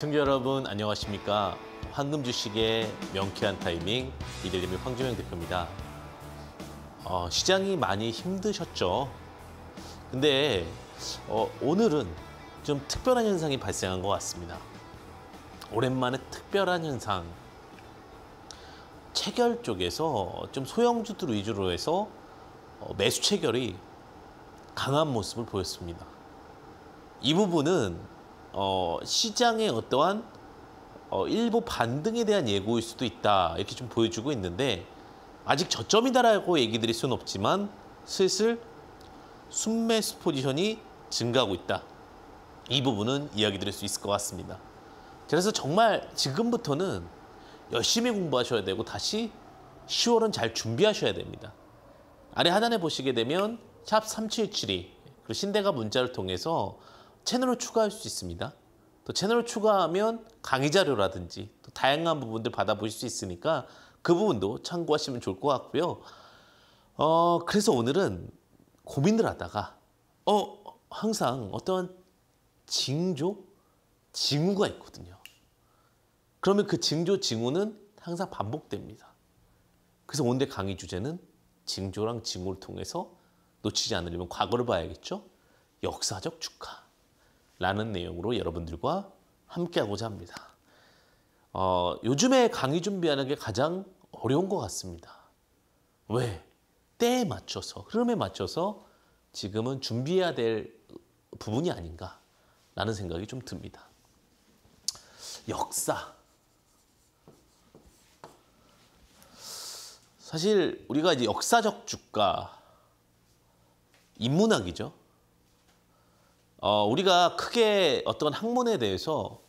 시청자 여러분 안녕하십니까? 황금 주식의 명쾌한 타이밍 이델리미 황주영 대표입니다. 어, 시장이 많이 힘드셨죠? 근데 어, 오늘은 좀 특별한 현상이 발생한 것 같습니다. 오랜만에 특별한 현상. 체결 쪽에서 좀 소형주들 위주로 해서 어, 매수 체결이 강한 모습을 보였습니다. 이 부분은 어, 시장의 어떠한 어, 일부 반등에 대한 예고일 수도 있다 이렇게 좀 보여주고 있는데 아직 저점이다라고 얘기 드릴 수는 없지만 슬슬 순매수 포지션이 증가하고 있다. 이 부분은 이야기 드릴 수 있을 것 같습니다. 그래서 정말 지금부터는 열심히 공부하셔야 되고 다시 10월은 잘 준비하셔야 됩니다. 아래 하단에 보시게 되면 샵3772 그리고 신대가 문자를 통해서 채널을 추가할 수 있습니다. 또 채널을 추가하면 강의 자료라든지 또 다양한 부분들 받아보실 수 있으니까 그 부분도 참고하시면 좋을 것 같고요. 어, 그래서 오늘은 고민을 하다가 어, 항상 어떤 징조, 징후가 있거든요. 그러면 그 징조, 징후는 항상 반복됩니다. 그래서 오늘 강의 주제는 징조랑 징후를 통해서 놓치지 않으려면 과거를 봐야겠죠? 역사적 축하. 라는 내용으로 여러분들과 함께하고자 합니다. 어, 요즘에 강의 준비하는 게 가장 어려운 것 같습니다. 왜? 때에 맞춰서, 흐름에 맞춰서 지금은 준비해야 될 부분이 아닌가 라는 생각이 좀 듭니다. 역사. 사실 우리가 이제 역사적 주가 인문학이죠. 어, 우리가 크게 어떤 학문에 대해서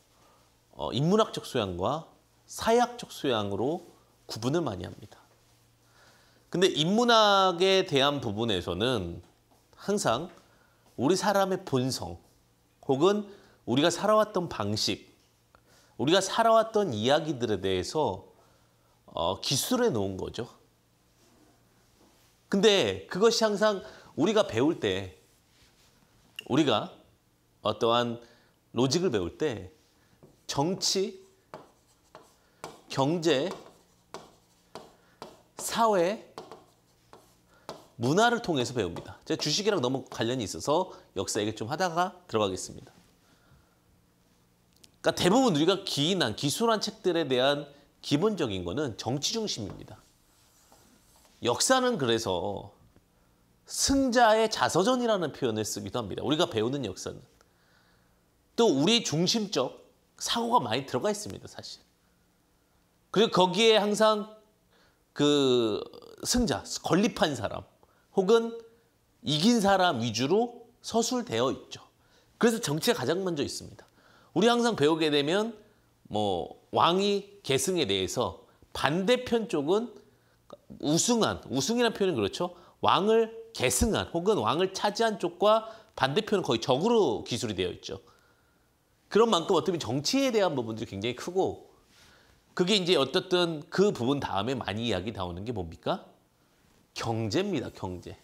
어, 인문학적 소양과 사회학적 소양으로 구분을 많이 합니다. 근데 인문학에 대한 부분에서는 항상 우리 사람의 본성 혹은 우리가 살아왔던 방식, 우리가 살아왔던 이야기들에 대해서 어, 기술해 놓은 거죠. 근데 그것이 항상 우리가 배울 때 우리가 어떠한 로직을 배울 때 정치, 경제, 사회, 문화를 통해서 배웁니다. 제가 주식이랑 너무 관련이 있어서 역사 얘기 좀 하다가 들어가겠습니다. 그러니까 대부분 우리가 기인한, 기술한 책들에 대한 기본적인 거는 정치 중심입니다. 역사는 그래서 승자의 자서전이라는 표현을 쓰기도 합니다. 우리가 배우는 역사는. 또 우리 중심적 사고가 많이 들어가 있습니다, 사실. 그리고 거기에 항상 그 승자, 건립한 사람 혹은 이긴 사람 위주로 서술되어 있죠. 그래서 정치에 가장 먼저 있습니다. 우리 항상 배우게 되면 뭐 왕이 계승에 대해서 반대편 쪽은 우승한, 우승이라는 표현은 그렇죠. 왕을 계승한 혹은 왕을 차지한 쪽과 반대편은 거의 적으로 기술이 되어 있죠. 그런 만큼 어떻게 정치에 대한 부분들이 굉장히 크고 그게 이제 어떻든 그 부분 다음에 많이 이야기 나오는 게 뭡니까? 경제입니다, 경제.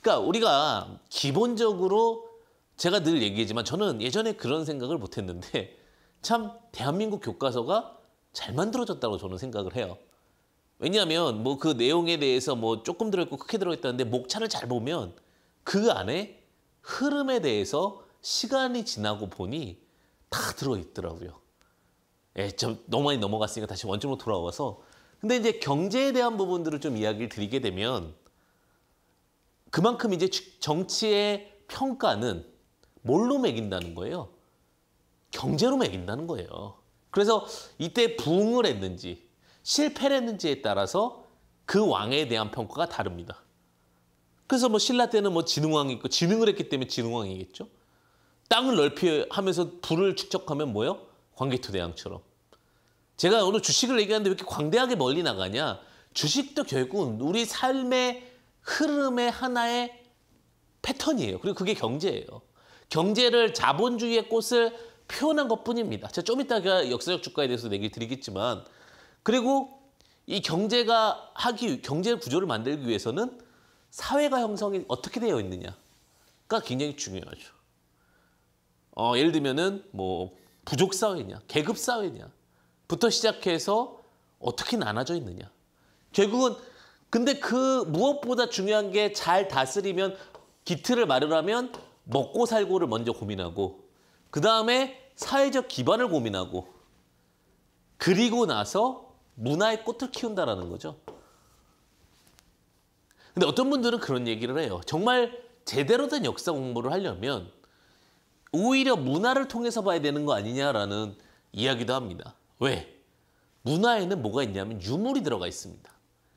그러니까 우리가 기본적으로 제가 늘 얘기하지만 저는 예전에 그런 생각을 못 했는데 참 대한민국 교과서가 잘 만들어졌다고 저는 생각을 해요. 왜냐하면 뭐 그 내용에 대해서 뭐 조금 들어있고 크게 들어있다는데 목차를 잘 보면 그 안에 흐름에 대해서 시간이 지나고 보니 다 들어 있더라고요. 예, 좀 너무 많이 넘어갔으니까 다시 원점으로 돌아와서 근데 이제 경제에 대한 부분들을 좀 이야기를 드리게 되면 그만큼 이제 정치의 평가는 뭘로 매긴다는 거예요? 경제로 매긴다는 거예요. 그래서 이때 부흥을 했는지 실패를 했는지에 따라서 그 왕에 대한 평가가 다릅니다. 그래서 뭐 신라 때는 뭐 진흥왕이 있고 진흥을 했기 때문에 진흥왕이겠죠. 땅을 넓히 하면서 불을 축적하면 뭐예요? 광개토대왕처럼. 제가 오늘 주식을 얘기하는데 왜 이렇게 광대하게 멀리 나가냐? 주식도 결국은 우리 삶의 흐름의 하나의 패턴이에요. 그리고 그게 경제예요. 경제를 자본주의의 꽃을 표현한 것뿐입니다. 제가 좀 이따가 역사적 주가에 대해서 얘기 를 드리겠지만 그리고 이 경제가 하기 경제 구조를 만들기 위해서는 사회가 형성이 어떻게 되어 있느냐가 굉장히 중요하죠. 어, 예를 들면은 뭐 부족 사회냐, 계급 사회냐부터 시작해서 어떻게 나눠져 있느냐. 결국은 근데 그 무엇보다 중요한 게 잘 다스리면 기틀을 마련하면 먹고 살고를 먼저 고민하고 그 다음에 사회적 기반을 고민하고 그리고 나서 문화의 꽃을 키운다라는 거죠. 근데 어떤 분들은 그런 얘기를 해요. 정말 제대로 된 역사 공부를 하려면 오히려 문화를 통해서 봐야 되는 거 아니냐라는 이야기도 합니다. 왜? 문화에는 뭐가 있냐면 유물이 들어가 있습니다.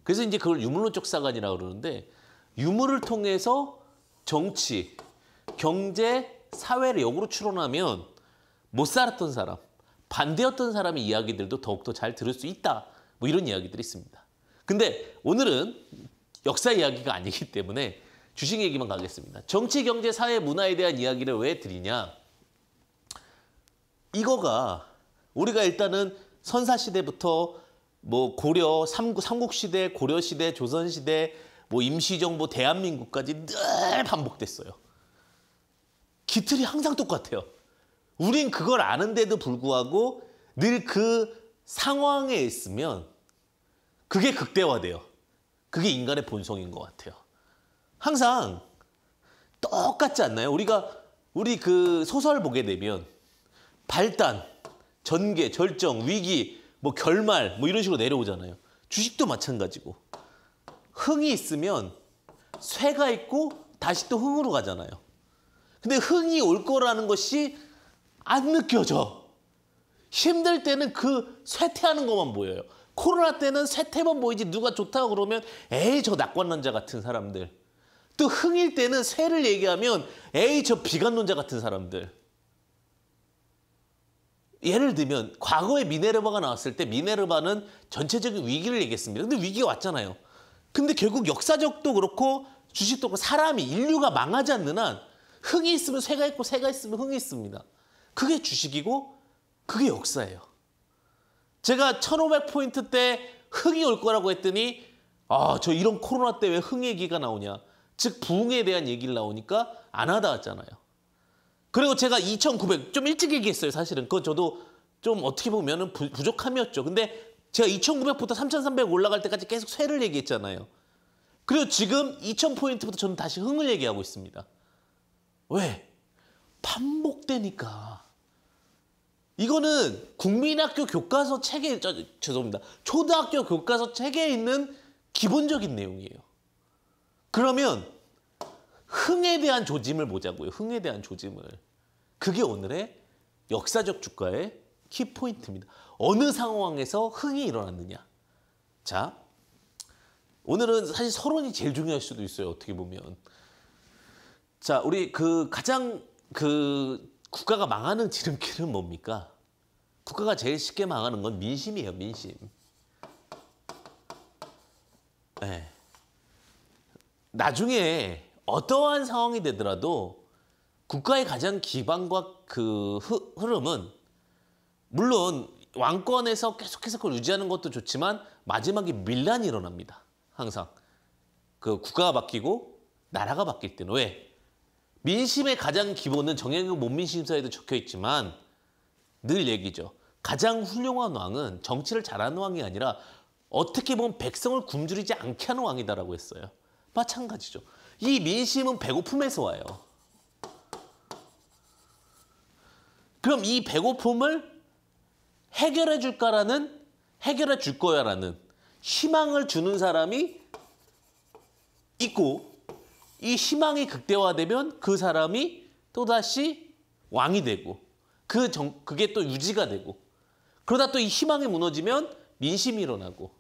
그래서 이제 그걸 유물론적 사관이라고 그러는데 유물을 통해서 정치, 경제, 사회를 역으로 추론하면 못 살았던 사람, 반대였던 사람의 이야기들도 더욱더 잘 들을 수 있다. 뭐 이런 이야기들이 있습니다. 근데 오늘은 역사 이야기가 아니기 때문에 주식 얘기만 가겠습니다. 정치, 경제, 사회, 문화에 대한 이야기를 왜 드리냐. 이거가 우리가 일단은 선사시대부터 뭐 고려, 삼국, 삼국시대, 고려시대, 조선시대, 뭐 임시정부, 대한민국까지 늘 반복됐어요. 기틀이 항상 똑같아요. 우린 그걸 아는데도 불구하고 늘 그 상황에 있으면 그게 극대화돼요. 그게 인간의 본성인 것 같아요. 항상 똑같지 않나요? 우리가 우리 그 소설 보게 되면 발단, 전개, 절정, 위기, 뭐 결말 뭐 이런 식으로 내려오잖아요. 주식도 마찬가지고 흥이 있으면 쇠가 있고 다시 또 흥으로 가잖아요. 근데 흥이 올 거라는 것이 안 느껴져. 힘들 때는 그 쇠퇴하는 것만 보여요. 코로나 때는 쇠퇴만 보이지 누가 좋다고 그러면 에이 저 낙관론자 같은 사람들 또 흥일 때는 쇠를 얘기하면 에이 저 비관론자 같은 사람들. 예를 들면 과거에 미네르바가 나왔을 때 미네르바는 전체적인 위기를 얘기했습니다. 근데 위기가 왔잖아요. 근데 결국 역사적도 그렇고 주식도 그렇고 사람이 인류가 망하지 않는 한 흥이 있으면 쇠가 있고 쇠가 있으면 흥이 있습니다. 그게 주식이고 그게 역사예요. 제가 1500포인트 때 흥이 올 거라고 했더니 아, 저 이런 코로나 때 왜 흥 얘기가 나오냐. 즉 부흥에 대한 얘기를 나오니까 안 하다 왔잖아요. 그리고 제가 2,900 좀 일찍 얘기했어요. 사실은 그거 저도 좀 어떻게 보면 은 부족함이었죠. 근데 제가 2,900부터 3,300 올라갈 때까지 계속 쇠를 얘기했잖아요. 그리고 지금 2,000포인트부터 저는 다시 흥을 얘기하고 있습니다. 왜? 반복되니까. 이거는 국민학교 교과서 책에, 저, 죄송합니다. 초등학교 교과서 책에 있는 기본적인 내용이에요. 그러면 흥에 대한 조짐을 보자고요. 흥에 대한 조짐을. 그게 오늘의 역사적 주가의 키포인트입니다. 어느 상황에서 흥이 일어났느냐. 자, 오늘은 사실 서론이 제일 중요할 수도 있어요. 어떻게 보면. 자, 우리 그 가장 그 국가가 망하는 지름길은 뭡니까? 국가가 제일 쉽게 망하는 건 민심이에요. 민심. 네. 나중에 어떠한 상황이 되더라도 국가의 가장 기반과 그 흐, 흐름은 물론 왕권에서 계속해서 그걸 유지하는 것도 좋지만 마지막에 밀란이 일어납니다. 항상. 그 국가가 바뀌고 나라가 바뀔 때는 왜? 민심의 가장 기본은 정약용 못민심사에도 적혀 있지만 늘 얘기죠. 가장 훌륭한 왕은 정치를 잘하는 왕이 아니라 어떻게 보면 백성을 굶주리지 않게 하는 왕이다라고 했어요. 마찬가지죠. 이 민심은 배고픔에서 와요. 그럼 이 배고픔을 해결해 줄까라는 해결해 줄 거야라는 희망을 주는 사람이 있고 이 희망이 극대화되면 그 사람이 또다시 왕이 되고 그 정, 그게 또 유지가 되고 그러다 또 이 희망이 무너지면 민심이 일어나고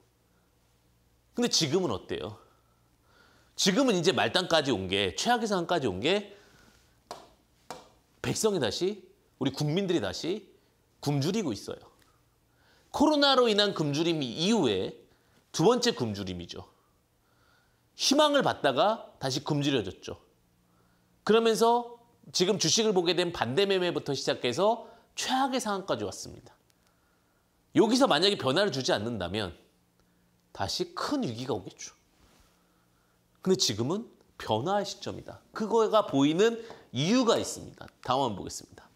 근데 지금은 어때요? 지금은 이제 말단까지 온 게 최악의 상황까지 온 게 백성이 다시 우리 국민들이 다시 굶주리고 있어요. 코로나로 인한 굶주림 이후에 두 번째 굶주림이죠. 희망을 받다가 다시 굶주려졌죠. 그러면서 지금 주식을 보게 된 반대 매매부터 시작해서 최악의 상황까지 왔습니다. 여기서 만약에 변화를 주지 않는다면 다시 큰 위기가 오겠죠. 근데 지금은 변화의 시점이다. 그거가 보이는 이유가 있습니다. 다음 한번 보겠습니다.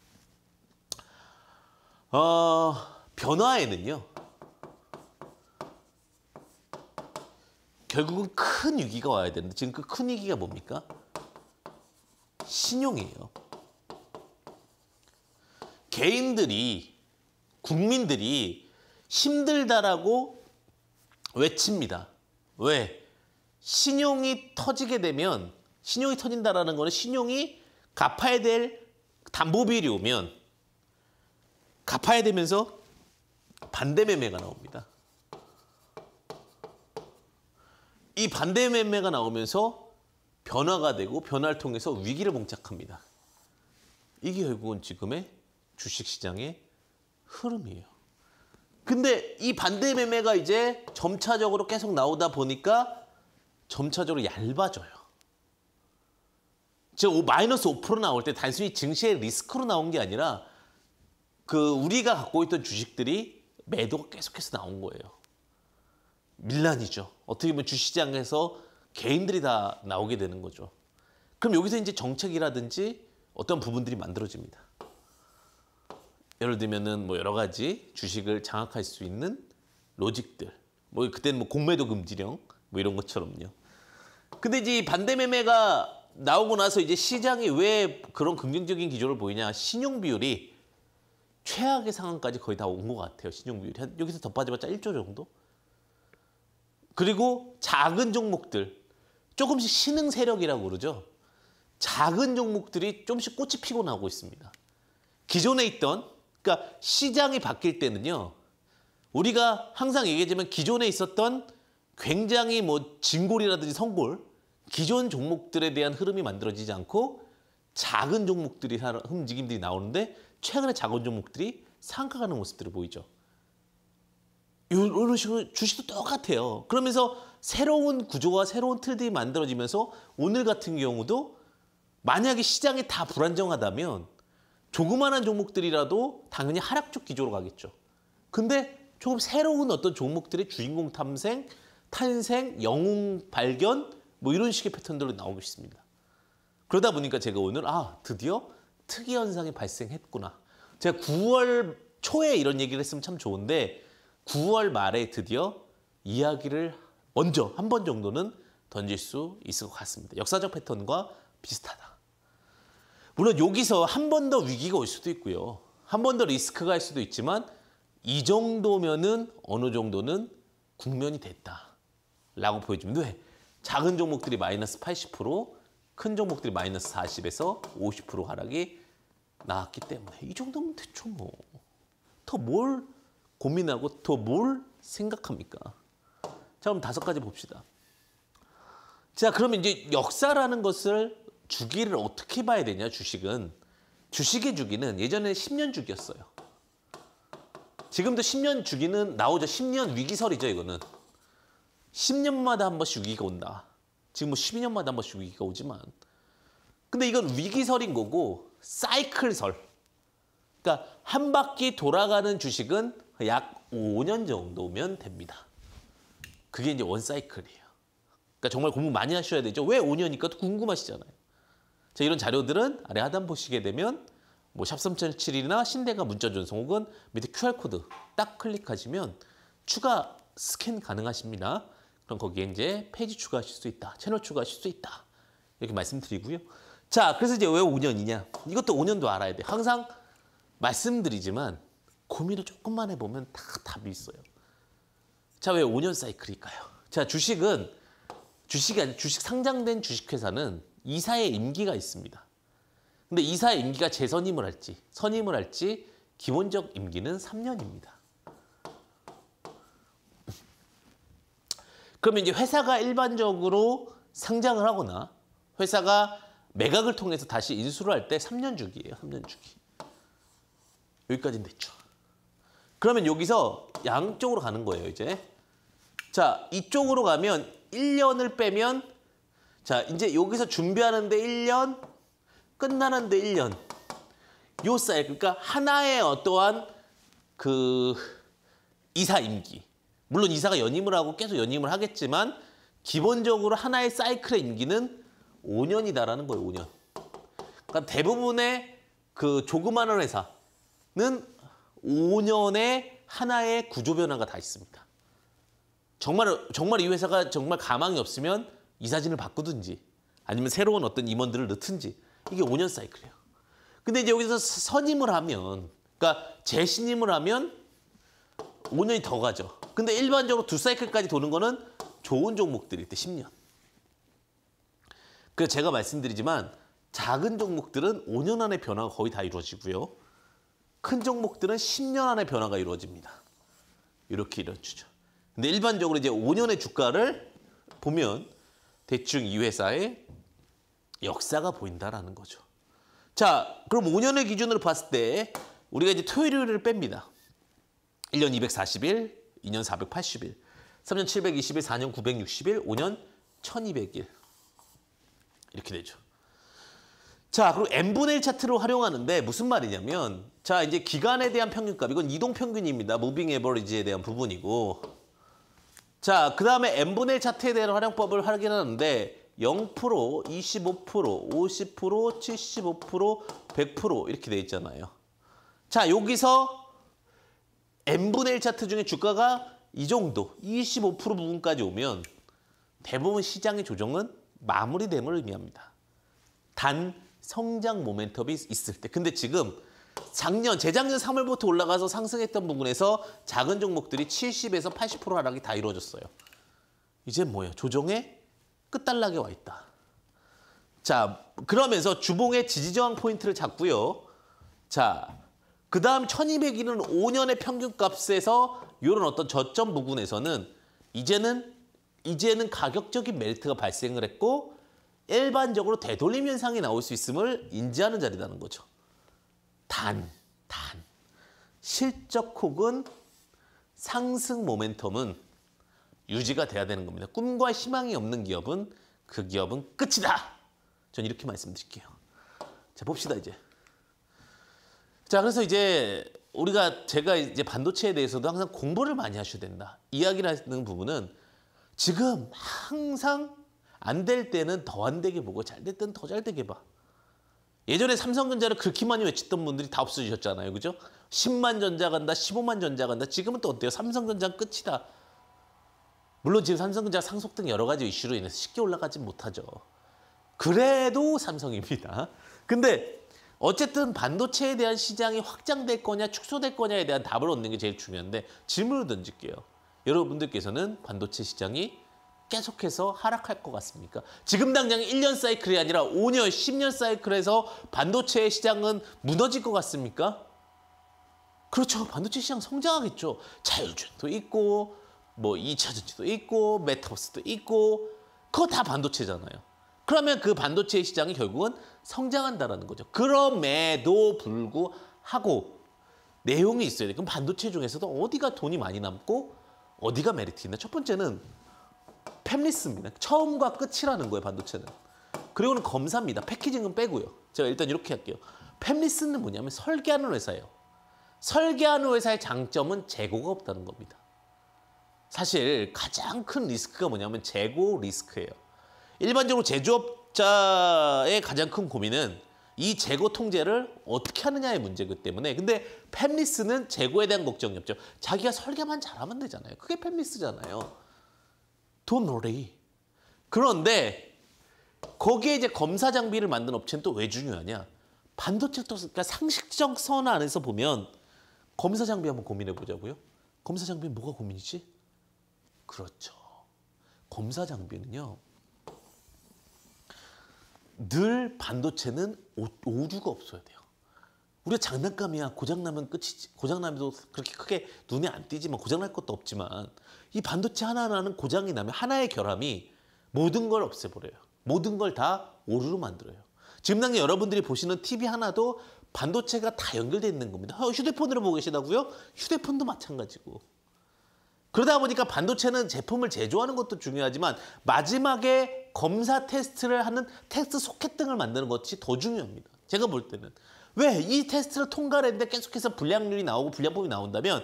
어, 변화에는요. 결국은 큰 위기가 와야 되는데 지금 그 큰 위기가 뭡니까? 신용이에요. 개인들이 국민들이 힘들다라고 외칩니다. 왜? 신용이 터지게 되면 신용이 터진다라는 거는 신용이 갚아야 될 담보비율이 오면 갚아야 되면서 반대 매매가 나옵니다. 이 반대 매매가 나오면서 변화가 되고 변화를 통해서 위기를 봉착합니다. 이게 결국은 지금의 주식시장의 흐름이에요. 근데 이 반대 매매가 이제 점차적으로 계속 나오다 보니까 점차적으로 얇아져요. 즉 마이너스 5% 나올 때 단순히 증시의 리스크로 나온 게 아니라 그 우리가 갖고 있던 주식들이 매도가 계속해서 나온 거예요. 밀란이죠. 어떻게 보면 주시장에서 개인들이 다 나오게 되는 거죠. 그럼 여기서 이제 정책이라든지 어떤 부분들이 만들어집니다. 예를 들면은 뭐 여러 가지 주식을 장악할 수 있는 로직들. 뭐 그때는 뭐 공매도 금지령 뭐 이런 것처럼요. 근데 이제 반대 매매가 나오고 나서 이제 시장이 왜 그런 긍정적인 기조를 보이냐. 신용 비율이 최악의 상황까지 거의 다 온 것 같아요. 신용 비율이. 여기서 더 빠져봤자 1조 정도? 그리고 작은 종목들, 조금씩 신흥 세력이라고 그러죠. 작은 종목들이 조금씩 꽃이 피고 나오고 있습니다. 기존에 있던, 그러니까 시장이 바뀔 때는요. 우리가 항상 얘기하지만 기존에 있었던 굉장히 뭐 진골이라든지 성골 기존 종목들에 대한 흐름이 만들어지지 않고 작은 종목들이 움직임들이 나오는데 최근에 작은 종목들이 상가가는 모습들을 보이죠. 이런 식으로 주식도 똑같아요. 그러면서 새로운 구조와 새로운 틀들이 만들어지면서 오늘 같은 경우도 만약에 시장이 다 불안정하다면 조그마한 종목들이라도 당연히 하락적 기조로 가겠죠. 근데 조금 새로운 어떤 종목들의 주인공 탐생, 탄생, 영웅 발견 뭐 이런 식의 패턴들로 나오고 쉽습니다. 그러다 보니까 제가 오늘 아 드디어 특이 현상이 발생했구나. 제가 9월 초에 이런 얘기를 했으면 참 좋은데 9월 말에 드디어 이야기를 먼저 한 번 정도는 던질 수 있을 것 같습니다. 역사적 패턴과 비슷하다. 물론 여기서 한 번 더 위기가 올 수도 있고요. 한 번 더 리스크가 할 수도 있지만 이 정도면은 어느 정도는 국면이 됐다. 라고 보여주면 돼. 작은 종목들이 마이너스 80%, 큰 종목들이 마이너스 40에서 50% 하락이 나왔기 때문에 이 정도면 대충 뭐. 더 뭘 고민하고 더 뭘 생각합니까? 자, 그럼 다섯 가지 봅시다. 자, 그러면 이제 역사라는 것을 주기를 어떻게 봐야 되냐, 주식은. 주식의 주기는 예전에 10년 주기였어요. 지금도 10년 주기는 나오죠. 10년 위기설이죠, 이거는. 10년마다 한 번씩 위기가 온다. 지금 뭐 12년마다 한 번씩 위기가 오지만 근데 이건 위기설인 거고 사이클설. 그러니까 한 바퀴 돌아가는 주식은 약 5년 정도면 됩니다. 그게 이제 원사이클이에요. 그러니까 정말 공부 많이 하셔야 되죠. 왜 5년이니까 또 궁금하시잖아요. 자, 이런 자료들은 아래 하단 보시게 되면 뭐샵 3007이나 신대가 문자 전송 혹은 밑에 QR코드 딱 클릭하시면 추가 스캔 가능하십니다. 그럼 거기에 이제 페이지 추가하실 수 있다. 채널 추가하실 수 있다. 이렇게 말씀드리고요. 자, 그래서 이제 왜 5년이냐? 이것도 5년도 알아야 돼. 항상 말씀드리지만 고민을 조금만 해보면 다 답이 있어요. 자, 왜 5년 사이클일까요? 자, 주식은 주식이 아니 주식 상장된 주식회사는 이사의 임기가 있습니다. 근데 이사의 임기가 재선임을 할지 선임을 할지 기본적 임기는 3년입니다. 그러면 이제 회사가 일반적으로 상장을 하거나 회사가 매각을 통해서 다시 인수를 할 때 3년 주기예요. 3년 주기. 여기까지는 됐죠. 그러면 여기서 양쪽으로 가는 거예요, 이제. 자, 이쪽으로 가면 1년을 빼면 자, 이제 여기서 준비하는데 1년, 끝나는데 1년. 요 사이, 그러니까 하나의 어떠한 그 이사 임기. 물론 이사가 연임을 하고 계속 연임을 하겠지만 기본적으로 하나의 사이클의 임기는 5년이다라는 거예요, 5년. 그러니까 대부분의 그 조그마한 회사는 5년에 하나의 구조 변화가 다 있습니다. 정말 정말 이 회사가 정말 가망이 없으면 이사진을 바꾸든지 아니면 새로운 어떤 임원들을 넣든지 이게 5년 사이클이에요. 근데 이제 여기서 선임을 하면 그러니까 재신임을 하면 5년이 더 가죠. 근데 일반적으로 두 사이클까지 도는 거는 좋은 종목들일 때 10년. 그래서 제가 말씀드리지만 작은 종목들은 5년 안에 변화가 거의 다 이루어지고요. 큰 종목들은 10년 안에 변화가 이루어집니다. 이렇게 이루어지죠. 근데 일반적으로 이제 5년의 주가를 보면 대충 이 회사의 역사가 보인다라는 거죠. 자, 그럼 5년의 기준으로 봤을 때 우리가 이제 토요일을 뺍니다. 1년 240일, 2년 480일, 3년 720일, 4년 960일, 5년 1200일. 이렇게 되죠. 자, 그리고 n분의 1차트를 활용하는데 무슨 말이냐면 자, 이제 기간에 대한 평균값. 이건 이동 평균입니다. 무빙 에버리지에 대한 부분이고 자, 그다음에 n분의 1 차트에 대한 활용법을 확인하는데 0%, 25%, 50%, 75%, 100% 이렇게 돼 있잖아요. 자, 여기서 n분의 1 차트 중에 주가가 이 정도 25% 부분까지 오면 대부분 시장의 조정은 마무리됨을 의미합니다. 단 성장 모멘텀이 있을 때. 근데 지금 작년, 재작년 3월부터 올라가서 상승했던 부분에서 작은 종목들이 70에서 80% 하락이 다 이루어졌어요. 이제 뭐예요? 조정에 끝달락에 와 있다. 자, 그러면서 주봉의 지지저항 포인트를 잡고요. 자, 그 다음 1200일은 5년의 평균값에서 이런 어떤 저점 부분에서는 이제는 이제는 가격적인 멜트가 발생을 했고 일반적으로 되돌림 현상이 나올 수 있음을 인지하는 자리라는 거죠. 단, 단 실적 혹은 상승 모멘텀은 유지가 돼야 되는 겁니다. 꿈과 희망이 없는 기업은 그 기업은 끝이다. 전 이렇게 말씀드릴게요. 자 봅시다 이제. 자, 그래서 이제 우리가 제가 이제 반도체에 대해서도 항상 공부를 많이 하셔야 된다. 이야기를 하는 부분은 지금 항상 안 될 때는 더 안 되게 보고 잘 될 때는 더 잘 되게 봐. 예전에 삼성전자를 그렇게 많이 외쳤던 분들이 다 없어지셨잖아요. 그죠? 10만 전자 간다, 15만 전자 간다. 지금은 또 어때요? 삼성전자 끝이다. 물론 지금 삼성전자 상속 등 여러 가지 이슈로 인해서 쉽게 올라가지 못하죠. 그래도 삼성입니다. 근데 어쨌든 반도체에 대한 시장이 확장될 거냐 축소될 거냐에 대한 답을 얻는 게 제일 중요한데 질문을 던질게요. 여러분들께서는 반도체 시장이 계속해서 하락할 것 같습니까? 지금 당장 1년 사이클이 아니라 5년, 10년 사이클에서 반도체 시장은 무너질 것 같습니까? 그렇죠. 반도체 시장 성장하겠죠. 자율주행도 있고 뭐 2차 전지도 있고 메타버스도 있고 그거 다 반도체잖아요. 그러면 그 반도체 시장이 결국은 성장한다라는 거죠. 그럼에도 불구하고 내용이 있어야 돼. 그럼 반도체 중에서도 어디가 돈이 많이 남고 어디가 메리트 있나? 첫 번째는 팹리스입니다. 처음과 끝이라는 거예요, 반도체는. 그리고는 검사입니다. 패키징은 빼고요. 제가 일단 이렇게 할게요. 팹리스는 뭐냐면 설계하는 회사예요. 설계하는 회사의 장점은 재고가 없다는 겁니다. 사실 가장 큰 리스크가 뭐냐면 재고 리스크예요. 일반적으로 제조업자의 가장 큰 고민은 이 재고 통제를 어떻게 하느냐의 문제기 때문에 근데 팹리스는 재고에 대한 걱정이 없죠. 자기가 설계만 잘하면 되잖아요. 그게 팹리스잖아요. 돈 오래. 그런데 거기에 이제 검사 장비를 만든 업체는 또 왜 중요하냐? 반도체도 그러니까 상식적 선 안에서 보면 검사 장비 한번 고민해 보자고요. 검사 장비는 뭐가 고민이지? 그렇죠. 검사 장비는요. 늘 반도체는 오, 류가 없어야 돼요. 우리 장난감이야. 고장나면 끝이지. 고장나면 그렇게 크게 눈에 안 띄지만 고장날 것도 없지만 이 반도체 하나하나는 고장이 나면 하나의 결함이 모든 걸 없애버려요. 모든 걸 다 오류로 만들어요. 지금 당장 여러분들이 보시는 TV 하나도 반도체가 다 연결돼 있는 겁니다. 어, 휴대폰으로 보고 계시다고요? 휴대폰도 마찬가지고. 그러다 보니까 반도체는 제품을 제조하는 것도 중요하지만 마지막에 검사 테스트를 하는 테스트 소켓 등을 만드는 것이 더 중요합니다. 제가 볼 때는. 왜? 이 테스트를 통과를 했는데 계속해서 불량률이 나오고 불량품이 나온다면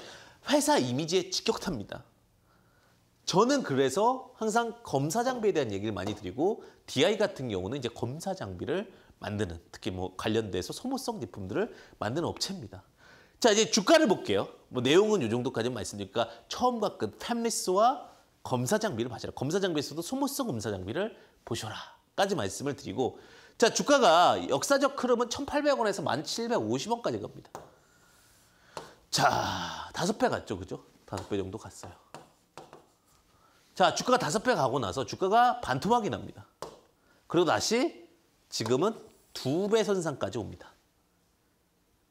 회사 이미지에 직격탑니다. 저는 그래서 항상 검사 장비에 대한 얘기를 많이 드리고 DI 같은 경우는 이제 검사 장비를 만드는 특히 뭐 관련돼서 소모성 제품들을 만드는 업체입니다. 자 이제 주가를 볼게요. 뭐 내용은 이 정도까지 말씀드릴까 처음과 끝 팸리스와 검사 장비를 봐시라. 검사 장비에서도 소모성 검사 장비를 보셔라. 까지 말씀을 드리고 자 주가가 역사적 흐름은 1,800원에서 1,750원까지 갑니다. 자 다섯 배 갔죠, 그죠? 다섯 배 정도 갔어요. 자 주가가 다섯 배 가고 나서 주가가 반토막이 납니다. 그리고 다시 지금은 두배 선상까지 옵니다.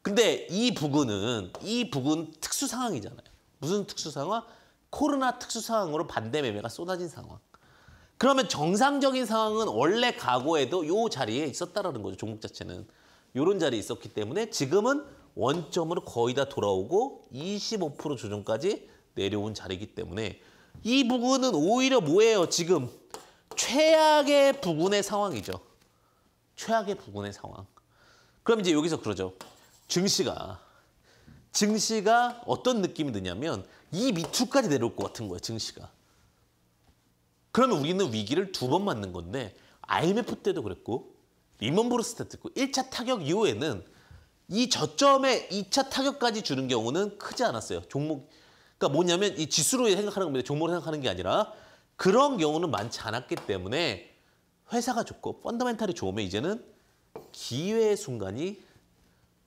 근데 이 부근은 이 부근 특수 상황이잖아요. 무슨 특수 상황? 코로나 특수 상황으로 반대 매매가 쏟아진 상황. 그러면 정상적인 상황은 원래 과거에도 요 자리에 있었다라는 거죠. 종목 자체는. 요런 자리에 있었기 때문에 지금은 원점으로 거의 다 돌아오고 25% 조정까지 내려온 자리이기 때문에 이 부분은 오히려 뭐예요? 지금 최악의 부분의 상황이죠. 최악의 부분의 상황. 그럼 이제 여기서 그러죠. 증시가 증시가 어떤 느낌이 드냐면 이밑으까지 내려올 것 같은 거예요, 증시가. 그러면 우리는 위기를 두 번 맞는 건데 IMF 때도 그랬고 리먼 브루스때 듣고 1차 타격 이후에는 이 저점에 2차 타격까지 주는 경우는 크지 않았어요. 종목 그러니까 뭐냐면 이 지수로 생각하는 겁니다. 종목을 생각하는 게 아니라 그런 경우는 많지 않았기 때문에 회사가 좋고 펀더멘탈이 좋으면 이제는 기회의 순간이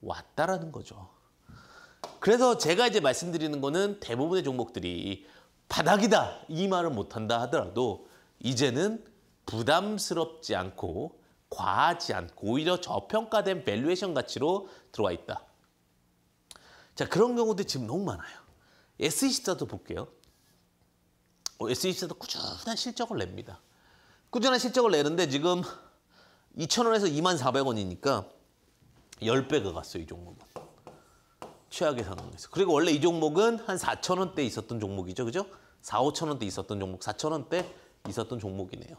왔다라는 거죠. 그래서 제가 이제 말씀드리는 거는 대부분의 종목들이 바닥이다 이 말을 못한다 하더라도 이제는 부담스럽지 않고 과하지 않고 오히려 저평가된 밸류에이션 가치로 들어와 있다. 자 그런 경우도 지금 너무 많아요. S24도 e 볼게요. 어, S24도 e 꾸준한 실적을 냅니다. 꾸준한 실적을 내는데 지금 2,000원에서 2만 400원이니까 10배가 갔어요, 이 종목은. 최악의 상황에서. 그리고 원래 이 종목은 한 4천 원대 있었던 종목이죠. 그죠? 4, 5천 원대 있었던 종목, 4천 원대 있었던 종목이네요.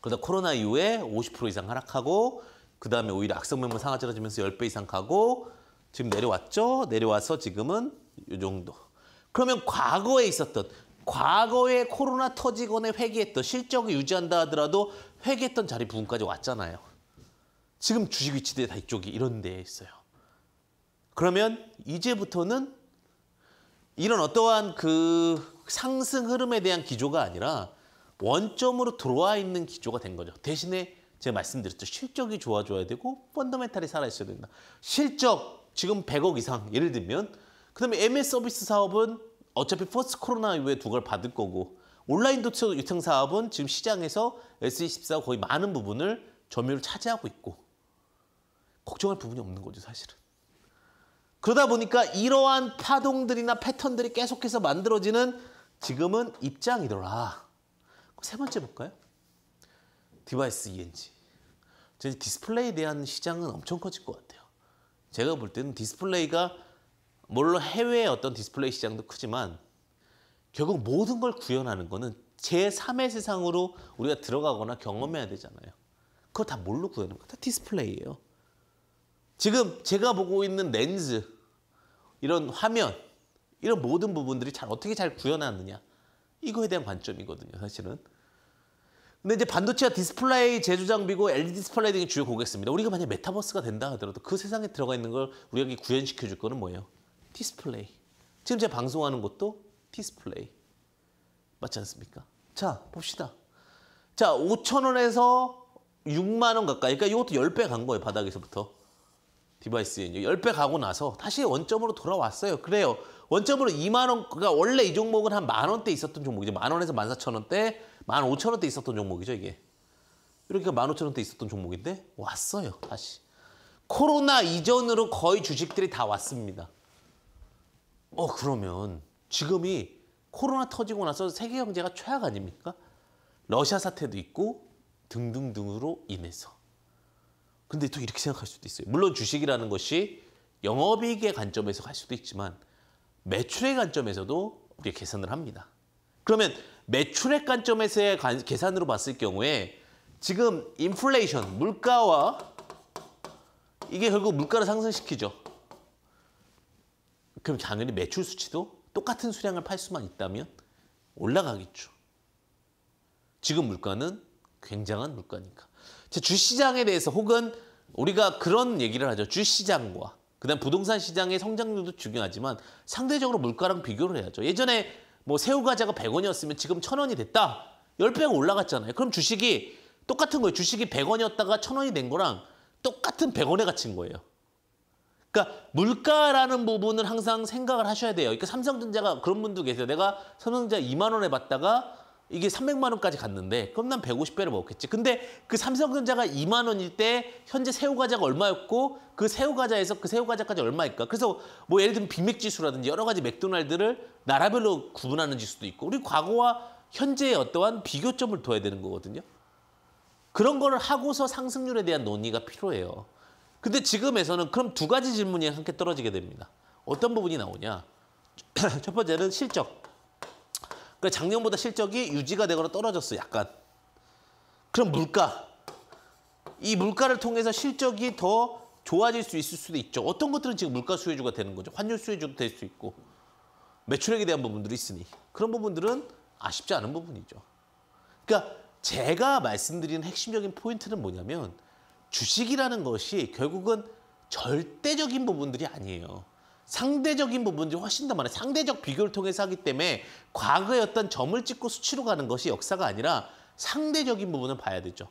그러다 코로나 이후에 50% 이상 하락하고 그다음에 오히려 악성명문 상하지라지면서 10배 이상 가고 지금 내려왔죠? 내려와서 지금은 이 정도. 그러면 과거에 있었던 과거에 코로나 터지거나 회귀했던 실적을 유지한다 하더라도 회귀했던 자리 부분까지 왔잖아요. 지금 주식 위치대 다 이쪽이 이런 데에 있어요. 그러면 이제부터는 이런 어떠한 그 상승 흐름에 대한 기조가 아니라 원점으로 들어와 있는 기조가 된 거죠. 대신에 제가 말씀드렸죠. 실적이 좋아져야 되고 펀더멘탈이 살아있어야 된다. 실적 지금 100억 이상 예를 들면 그다음에 MS 서비스 사업은 어차피 포스트 코로나 이후에 두 걸 받을 거고 온라인 도처 유통 사업은 지금 시장에서 S24 거의 많은 부분을 점유율 차지하고 있고 걱정할 부분이 없는 거죠 사실은. 그러다 보니까 이러한 파동들이나 패턴들이 계속해서 만들어지는 지금은 입장이더라. 세 번째 볼까요? 디바이스 ENG. 제 디스플레이에 대한 시장은 엄청 커질 것 같아요. 제가 볼 때는 디스플레이가 물론 해외의 어떤 디스플레이 시장도 크지만 결국 모든 걸 구현하는 거는 제3의 세상으로 우리가 들어가거나 경험해야 되잖아요. 그거 다 뭘로 구현하는 거야? 다 디스플레이예요. 지금 제가 보고 있는 렌즈, 이런 화면, 이런 모든 부분들이 잘 어떻게 잘 구현하느냐 이거에 대한 관점이거든요, 사실은. 근데 이제 반도체와 디스플레이 제조 장비고 LED 디스플레이 등이 주요 고객입니다 우리가 만약 메타버스가 된다 하더라도 그 세상에 들어가 있는 걸 우리에게 구현시켜 줄 거는 뭐예요? 디스플레이. 지금 제가 방송하는 것도 디스플레이. 맞지 않습니까? 자, 봅시다. 자, 5천 원에서 6만 원 가까이. 그러니까 이것도 10배 간 거예요, 바닥에서부터. 디바이스에 이 10배 가고 나서 다시 원점으로 돌아왔어요. 그래요. 원점으로 2만 원, 그러니까 원래 이 종목은 한 만 원대 있었던 종목이죠. 만 원에서 만 사천 원대, 만 오천 원대 있었던 종목이죠, 이게. 이렇게 만 오천 원대 있었던 종목인데 왔어요, 다시. 코로나 이전으로 거의 주식들이 다 왔습니다. 어, 그러면 지금이 코로나 터지고 나서 세계 경제가 최악 아닙니까? 러시아 사태도 있고 등등등으로 인해서. 근데 또 이렇게 생각할 수도 있어요. 물론 주식이라는 것이 영업이익의 관점에서 갈 수도 있지만 매출의 관점에서도 우리가 계산을 합니다. 그러면 매출의 관점에서의 계산으로 봤을 경우에 지금 인플레이션, 물가와 이게 결국 물가를 상승시키죠. 그럼 당연히 매출 수치도 똑같은 수량을 팔 수만 있다면 올라가겠죠. 지금 물가는 굉장한 물가니까. 주시장에 대해서 혹은 우리가 그런 얘기를 하죠. 주시장과 그다음 부동산 시장의 성장률도 중요하지만 상대적으로 물가랑 비교를 해야죠. 예전에 뭐 새우 과자가 100원이었으면 지금 1,000원이 됐다. 10배가 올라갔잖아요. 그럼 주식이 똑같은 거예요. 주식이 100원이었다가 1,000원이 된 거랑 똑같은 100원에 갇힌 거예요. 그러니까 물가라는 부분을 항상 생각을 하셔야 돼요. 그러니까 삼성전자가 그런 분도 계세요. 내가 삼성전자 2만 원에 봤다가 이게 300만 원까지 갔는데 그럼 난 150배를 먹겠지. 근데 그 삼성전자가 2만 원일 때 현재 새우 과자가 얼마였고 그 새우 과자에서 그 새우 과자까지 얼마일까? 그래서 뭐 예를 들면 빅맥 지수라든지 여러 가지 맥도날드를 나라별로 구분하는 지수도 있고 우리 과거와 현재의 어떠한 비교점을 둬야 되는 거거든요. 그런 거를 하고서 상승률에 대한 논의가 필요해요. 근데 지금에서는 그럼 두 가지 질문이 함께 떨어지게 됩니다. 어떤 부분이 나오냐? 첫 번째는 실적. 그러니까 작년보다 실적이 유지가 되거나 떨어졌어 약간. 그럼 물가. 이 물가를 통해서 실적이 더 좋아질 수 있을 수도 있죠. 어떤 것들은 지금 물가 수혜주가 되는 거죠. 환율 수혜주도 될 수 있고 매출액에 대한 부분들이 있으니 그런 부분들은 아쉽지 않은 부분이죠. 그러니까 제가 말씀드리는 핵심적인 포인트는 뭐냐면 주식이라는 것이 결국은 절대적인 부분들이 아니에요. 상대적인 부분이 훨씬 더 많아요. 상대적 비교를 통해서 하기 때문에 과거의 어떤 점을 찍고 수치로 가는 것이 역사가 아니라 상대적인 부분을 봐야 되죠.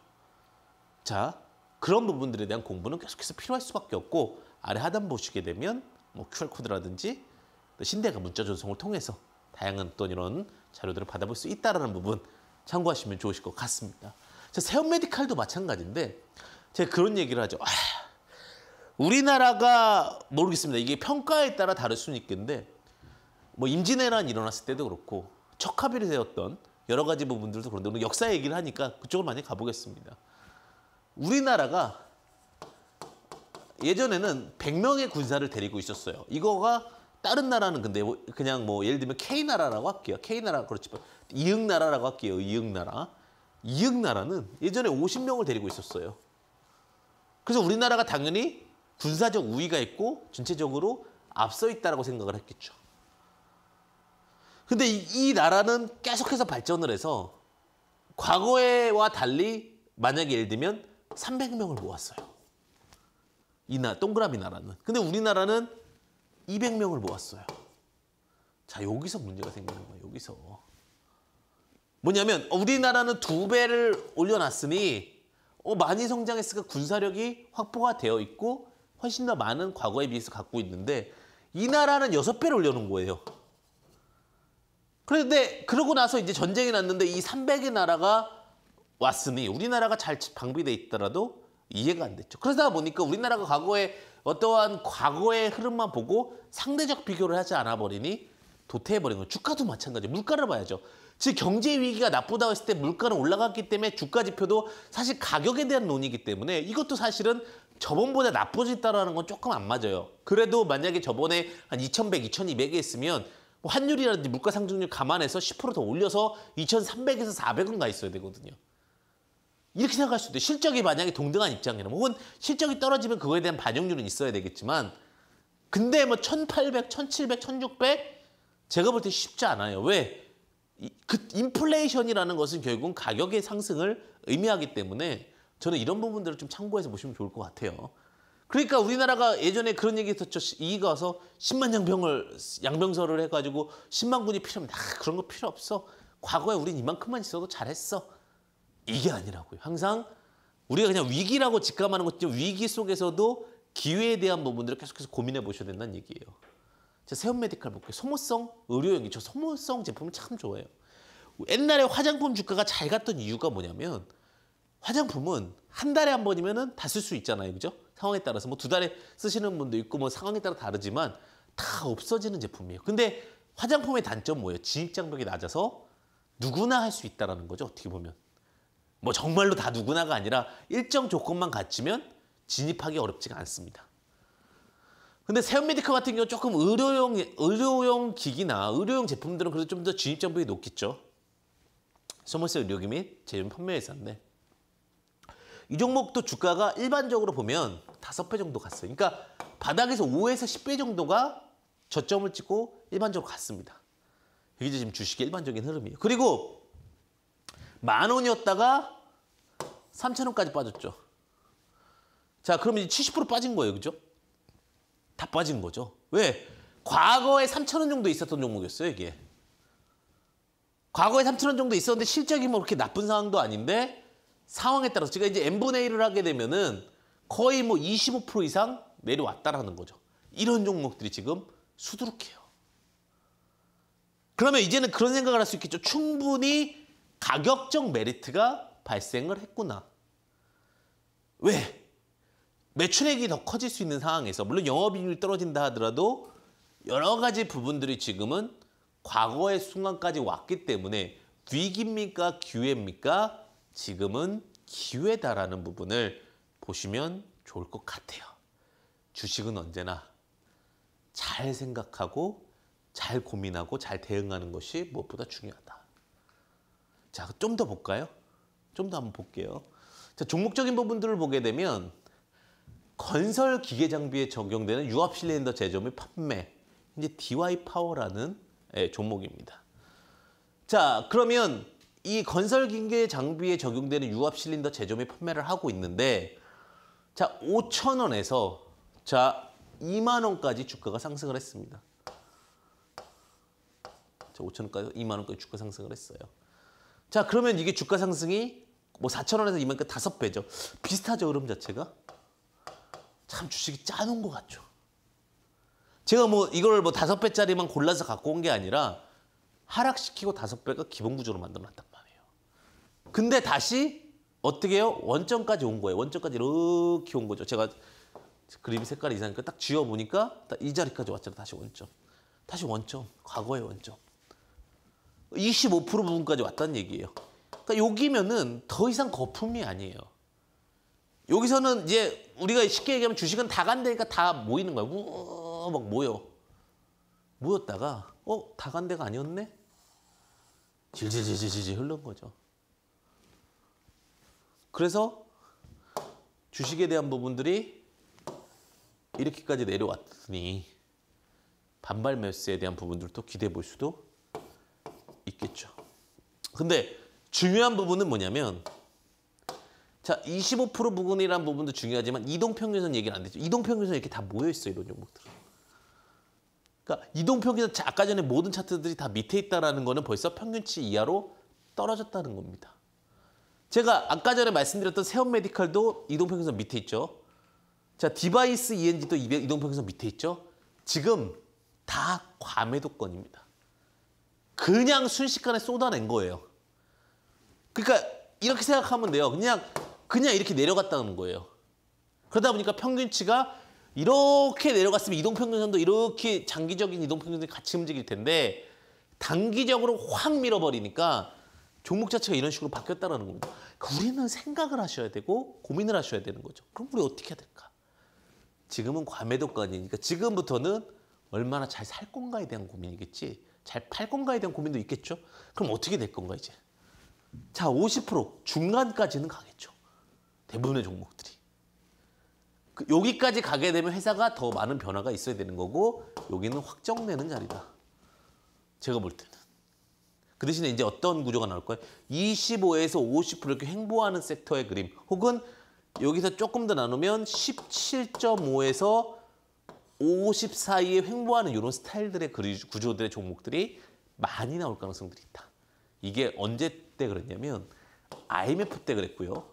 자, 그런 부분들에 대한 공부는 계속해서 필요할 수밖에 없고 아래 하단 보시게 되면 뭐 QR코드라든지 신대가 문자 전송을 통해서 다양한 어떤 이런 자료들을 받아볼 수 있다는 부분 참고하시면 좋으실 것 같습니다. 자, 세운 메디칼도 마찬가지인데 제가 그런 얘기를 하죠. 아, 휴 우리나라가 모르겠습니다. 이게 평가에 따라 다를 수는 있겠는데 뭐 임진왜란 일어났을 때도 그렇고 척합일이 되었던 여러 가지 부분들도 그런데 오늘 역사 얘기를 하니까 그쪽을 많이 가보겠습니다. 우리나라가 예전에는 100명의 군사를 데리고 있었어요. 이거가 다른 나라는 근데 뭐 그냥 뭐 예를 들면 K나라라고 할게요. K나라 그렇지. 이응나라라고 할게요. 이응나라. 이응나라는 예전에 50명을 데리고 있었어요. 그래서 우리나라가 당연히 군사적 우위가 있고 전체적으로 앞서 있다고 생각을 했겠죠. 근데 이, 이 나라는 계속해서 발전을 해서 과거와 달리 만약에 예를 들면 300명을 모았어요. 이나 동그라미 나라는. 근데 우리나라는 200명을 모았어요. 자 여기서 문제가 생기는 거예요. 여기서 뭐냐면 우리나라는 두 배를 올려놨으니 어, 많이 성장했으니까 군사력이 확보가 되어 있고 훨씬 더 많은 과거에 비해서 갖고 있는데 이 나라는 여섯 배를 올려놓은 거예요. 그런데 그러고 나서 이제 전쟁이 났는데 이 300의 나라가 왔으니 우리나라가 잘 방비돼 있더라도 이해가 안 됐죠. 그러다 보니까 우리나라가 과거에 어떠한 과거의 흐름만 보고 상대적 비교를 하지 않아 버리니 도태해버린 거예요. 주가도 마찬가지. 예요 물가를 봐야죠. 즉 경제 위기가 나쁘다고 했을 때 물가는 올라갔기 때문에 주가 지표도 사실 가격에 대한 논의이기 때문에 이것도 사실은 저번보다 나빠졌다라는 건 조금 안 맞아요. 그래도 만약에 저번에 한 2,100, 2,200에 했으면 뭐 환율이라든지 물가 상승률 감안해서 10%더 올려서 2,300에서 400은 가 있어야 되거든요. 이렇게 생각할 수도 있어요. 실적이 만약에 동등한 입장이라면 혹은 실적이 떨어지면 그거에 대한 반영률은 있어야 되겠지만 근데 뭐 1,800, 1,700, 1,600 제가 볼 때 쉽지 않아요. 왜? 그 인플레이션이라는 것은 결국은 가격의 상승을 의미하기 때문에 저는 이런 부분들을 좀 참고해서 보시면 좋을 것 같아요. 그러니까 우리나라가 예전에 그런 얘기 했었죠. 이가 와서 10만 양병을 양병서를 해가지고 10만 군이 필요합니다. 아, 그런 거 필요 없어. 과거에 우린 이만큼만 있어도 잘했어. 이게 아니라고요. 항상 우리가 그냥 위기라고 직감하는 것처럼 위기 속에서도 기회에 대한 부분들을 계속해서 고민해 보셔야 된다는 얘기예요. 제 세운 메디칼 볼게요. 소모성 의료용기저 소모성 제품을 참 좋아해요. 옛날에 화장품 주가가 잘 갔던 이유가 뭐냐면 화장품은 한 달에 한번이면다 쓸 수 있잖아요. 그죠? 상황에 따라서 뭐 두 달에 쓰시는 분도 있고 뭐 상황에 따라 다르지만 다 없어지는 제품이에요. 근데 화장품의 단점 뭐예요? 진입장벽이 낮아서 누구나 할 수있다라 거죠. 어떻게 보면. 뭐 정말로 다 누구나가 아니라 일정 조건만 갖추면 진입하기 어렵지가 않습니다. 근데 세연메디카 같은 경우 조금 의료용 의료용 기기나 의료용 제품들은 그래도 좀더 진입장벽이 높겠죠. 소머스 의료기 및 제품 판매 회사인데 이 종목도 주가가 일반적으로 보면 5배 정도 갔어요. 그러니까 바닥에서 5에서 10배 정도가 저점을 찍고 일반적으로 갔습니다. 이게 지금 주식의 일반적인 흐름이에요. 그리고 만 원이었다가 3천 원까지 빠졌죠. 자, 그러면 이제 70% 빠진 거예요. 그죠? 다 빠진 거죠. 왜? 과거에 3천 원 정도 있었던 종목이었어요, 이게. 과거에 3천 원 정도 있었는데 실적이 뭐 그렇게 나쁜 상황도 아닌데 상황에 따라서 제가 이제 n분의 1을 하게 되면은 거의 뭐 25% 이상 내려왔다라는 거죠. 이런 종목들이 지금 수두룩해요. 그러면 이제는 그런 생각을 할 수 있겠죠. 충분히 가격적 메리트가 발생을 했구나. 왜? 매출액이 더 커질 수 있는 상황에서 물론 영업이익이 떨어진다 하더라도 여러 가지 부분들이 지금은 과거의 순간까지 왔기 때문에 위기입니까? 기회입니까? 지금은 기회다라는 부분을 보시면 좋을 것 같아요. 주식은 언제나 잘 생각하고 잘 고민하고 잘 대응하는 것이 무엇보다 중요하다. 자, 좀 더 볼까요? 좀 더 한번 볼게요. 자, 종목적인 부분들을 보게 되면 건설 기계 장비에 적용되는 유압 실린더 제조 및 판매, 이제 DY 파워라는 예, 종목입니다. 자, 그러면 이 건설 기계 장비에 적용되는 유압 실린더 제조업 판매를 하고 있는데 자 5천 원에서 자 2만 원까지 주가가 상승을 했습니다. 자 5천 원까지 2만 원까지 주가 상승을 했어요. 자 그러면 이게 주가 상승이 뭐 4천 원에서 2만 원까 다섯 배죠. 비슷하죠 흐름 자체가 참 주식이 짜놓은 것 같죠. 제가 뭐 이걸 뭐 다섯 배짜리만 골라서 갖고 온 게 아니라 하락시키고 다섯 배가 기본 구조로 만들어놨다. 근데 다시 어떻게 해요? 원점까지 온 거예요. 원점까지 이렇게 온 거죠. 제가 그림 색깔이 이상하니까 딱 지워보니까 딱이 자리까지 왔잖아 다시 원점. 다시 원점. 과거의 원점. 25% 부분까지 왔다는 얘기예요. 그러니까 여기면은 더 이상 거품이 아니에요. 여기서는 이제 우리가 쉽게 얘기하면 주식은 다 간다니까 다 모이는 거야. 우막 모여. 모였다가 어? 다간 데가 아니었네? 질질질질질 흘른 거죠. 그래서 주식에 대한 부분들이 이렇게까지 내려왔으니 반발 매수에 대한 부분들도 기대해 볼 수도 있겠죠. 근데 중요한 부분은 뭐냐면 자, 25%부근이라 부분도 중요하지만 이동평균선 얘기는 안 되죠. 이동평균선 이렇게 다 모여있어요. 이런 종목들. 그러니까 이동평균선 아까 전에 모든 차트들이 다 밑에 있다는 라 거는 벌써 평균치 이하로 떨어졌다는 겁니다. 제가 아까 전에 말씀드렸던 세원 메디컬도 이동평균선 밑에 있죠. 자 디바이스 ENG도 이동평균선 밑에 있죠. 지금 다 과매도권입니다. 그냥 순식간에 쏟아낸 거예요. 그러니까 이렇게 생각하면 돼요. 그냥 그냥 이렇게 내려갔다는 거예요. 그러다 보니까 평균치가 이렇게 내려갔으면 이동평균선도 이렇게 장기적인 이동평균선이 같이 움직일 텐데 단기적으로 확 밀어버리니까 종목 자체가 이런 식으로 바뀌었다는 겁니다. 우리는 생각을 하셔야 되고 고민을 하셔야 되는 거죠. 그럼 우리 어떻게 해야 될까? 지금은 과매도권이니까 지금부터는 얼마나 잘 살 건가에 대한 고민이겠지. 잘 팔 건가에 대한 고민도 있겠죠. 그럼 어떻게 될 건가 이제. 자, 50% 중간까지는 가겠죠. 대부분의 종목들이. 그 여기까지 가게 되면 회사가 더 많은 변화가 있어야 되는 거고 여기는 확정되는 자리다. 제가 볼 때는. 그 대신에 이제 어떤 구조가 나올까요? 25에서 50% 이렇게 횡보하는 섹터의 그림 혹은 여기서 조금 더 나누면 17.5에서 50 사이에 횡보하는 이런 스타일들의 구조들의 종목들이 많이 나올 가능성들이 있다. 이게 언제 때 그랬냐면 IMF 때 그랬고요.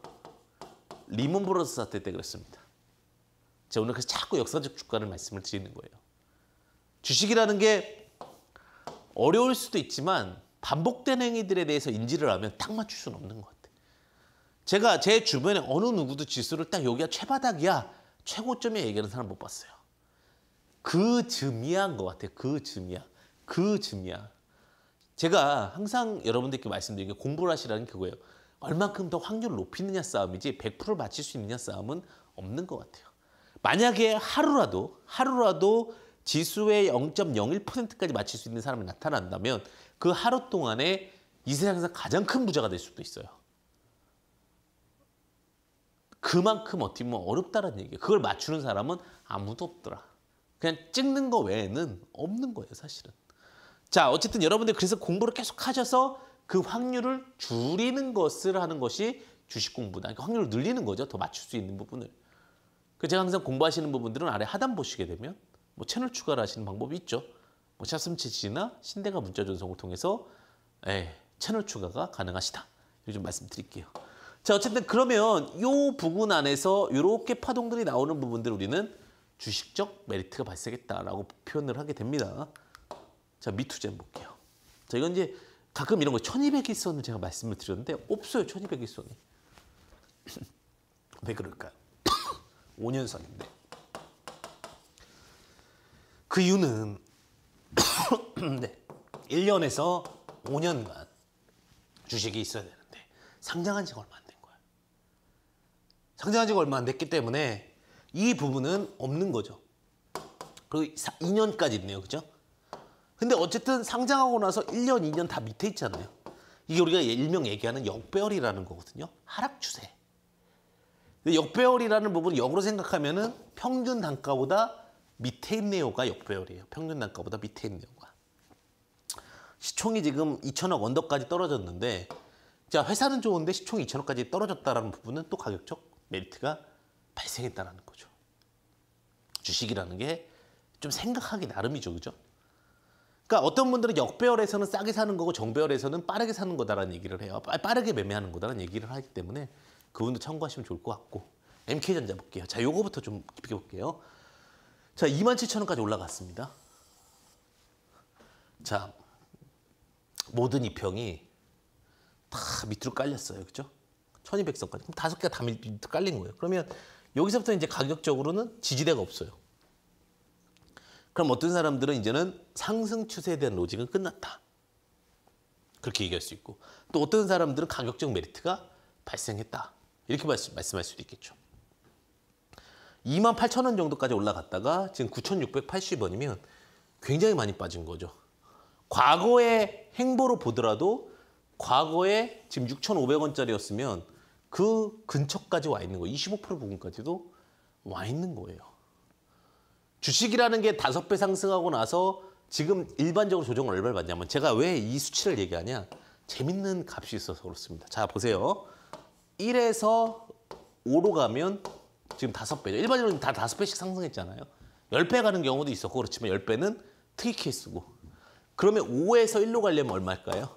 리먼 브러스 사태 때 그랬습니다. 제가 오늘 그래서 자꾸 역사적 주가를 말씀을 드리는 거예요. 주식이라는 게 어려울 수도 있지만 반복된 행위들에 대해서 인지를 하면 딱 맞출 수는 없는 것 같아요. 제가 제 주변에 어느 누구도 지수를 딱 여기가 최바닥이야 최고점이 얘기하는 사람 못 봤어요. 그 즈미야인 것 같아요. 그 즈미야. 그 즈미야. 제가 항상 여러분들께 말씀드리는 게 공부를 하시라는 그거예요. 얼만큼 더 확률을 높이느냐 싸움이지 1 0 0 맞출 수 있느냐 싸움은 없는 것 같아요. 만약에 하루라도 하루라도 지수의 0.01%까지 맞출 수 있는 사람이 나타난다면 그 하루 동안에 이 세상에서 가장 큰 부자가 될 수도 있어요. 그만큼 어떻게 보면 어렵다는 얘기예요. 그걸 맞추는 사람은 아무도 없더라. 그냥 찍는 거 외에는 없는 거예요, 사실은. 자, 어쨌든 여러분들 그래서 공부를 계속 하셔서 그 확률을 줄이는 것을 하는 것이 주식 공부다. 그러니까 확률을 늘리는 거죠. 더 맞출 수 있는 부분을. 그 제가 항상 공부하시는 부분들은 아래 하단 보시게 되면 뭐 채널 추가를 하시는 방법이 있죠. 뭐 샵스미치 지나 신대가 문자 전송을 통해서 에, 예, 채널 추가가 가능하시다. 요즘 말씀드릴게요. 자 어쨌든 그러면 요 부분 안에서 이렇게 파동들이 나오는 부분들 우리는 주식적 메리트가 발생했다라고 표현을 하게 됩니다. 자 미투제 볼게요. 자 이건 이제 가끔 이런 거 1200일선을 제가 말씀을 드렸는데 없어요 1200일선이. 왜 그럴까요? 5년선인데. 그 이유는 네. 1년에서 5년간 주식이 있어야 되는데 상장한 지가 얼마 안 된 거야. 상장한 지가 얼마 안 됐기 때문에 이 부분은 없는 거죠. 그리고 2년까지 있네요. 그죠? 근데 어쨌든 상장하고 나서 1년, 2년 다 밑에 있잖아요. 이게 우리가 일명 얘기하는 역배열이라는 거거든요. 하락 추세. 역배열이라는 부분을 역으로 생각하면 은 평균 단가보다 밑에 있네요가 역배열이에요. 평균 단가보다 밑에 있네요가. 시총이 지금 2천억 언더까지 떨어졌는데 자 회사는 좋은데 시총이 2천억까지 떨어졌다라는 부분은 또 가격적 메리트가 발생했다는 거죠. 주식이라는 게 좀 생각하기 나름이죠. 그죠? 그러니까 어떤 분들은 역배열에서는 싸게 사는 거고 정배열에서는 빠르게 사는 거다라는 얘기를 해요. 빠르게 매매하는 거다라는 얘기를 하기 때문에 그분도 참고하시면 좋을 것 같고 MK전자 볼게요. 자, 요거부터 좀 깊이 볼게요. 자, 27,000원까지 올라갔습니다. 자, 모든 이평이 다 밑으로 깔렸어요. 그죠? 1200선까지. 그럼 다섯 개가 다 밑으로 깔린 거예요. 그러면 여기서부터 이제 가격적으로는 지지대가 없어요. 그럼 어떤 사람들은 이제는 상승 추세에 대한 로직은 끝났다. 그렇게 얘기할 수 있고 또 어떤 사람들은 가격적 메리트가 발생했다. 이렇게 말씀할 수도 있겠죠. 2만 8천 원 정도까지 올라갔다가 지금 9,680원이면 굉장히 많이 빠진 거죠. 과거의 행보로 보더라도 과거에 지금 6,500원짜리였으면 그 근처까지 와 있는 거예요. 25% 부분까지도 와 있는 거예요. 주식이라는 게 다섯 배 상승하고 나서 지금 일반적으로 조정을 얼마를 받냐면 제가 왜 이 수치를 얘기하냐. 재밌는 값이 있어서 그렇습니다. 자, 보세요. 1에서 5로 가면 지금 다섯 배죠. 일반적으로 다 다섯 배씩 상승했잖아요. 열 배 가는 경우도 있었고 그렇지만 열 배는 특이 케이스고. 그러면 5에서 1로 가려면 얼마일까요?